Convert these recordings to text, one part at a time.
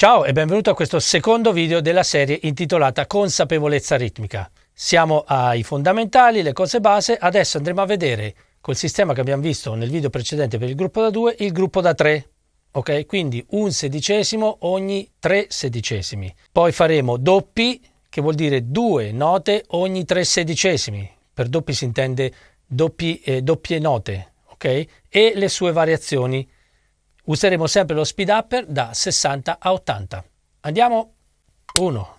Ciao e benvenuto a questo secondo video della serie intitolata Consapevolezza ritmica. Siamo ai fondamentali, le cose base, adesso andremo a vedere col sistema che abbiamo visto nel video precedente per il gruppo da 2 il gruppo da 3. Ok, quindi un sedicesimo ogni tre sedicesimi. Poi faremo doppi, che vuol dire due note ogni tre sedicesimi. Per doppi si intende doppi, eh, doppie note, ok? E le sue variazioni Useremo sempre lo speed upper da 60 a 80. Andiamo 1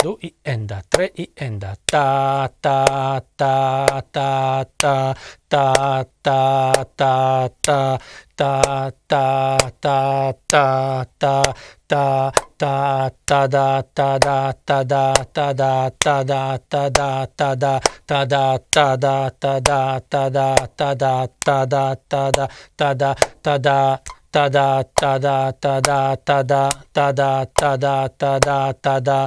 2 i enda 3 i enda ta ta ta ta ta ta ta ta ta ta ta ta ta ta ta ta ta da ta da ta da ta da ta da ta da ta da ta da ta da ta da ta da ta da ta da ta da ta da ta da ただただただただただただただただ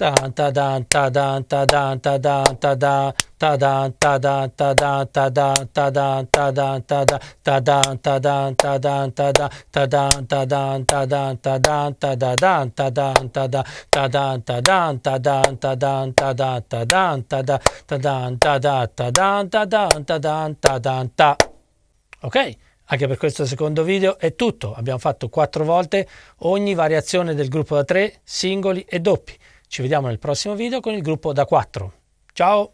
Ok? Anche per questo secondo video è tutto, abbiamo fatto quattro volte ogni variazione del gruppo da tre, singoli e doppi. Ci vediamo nel prossimo video con il gruppo da 4. Ciao!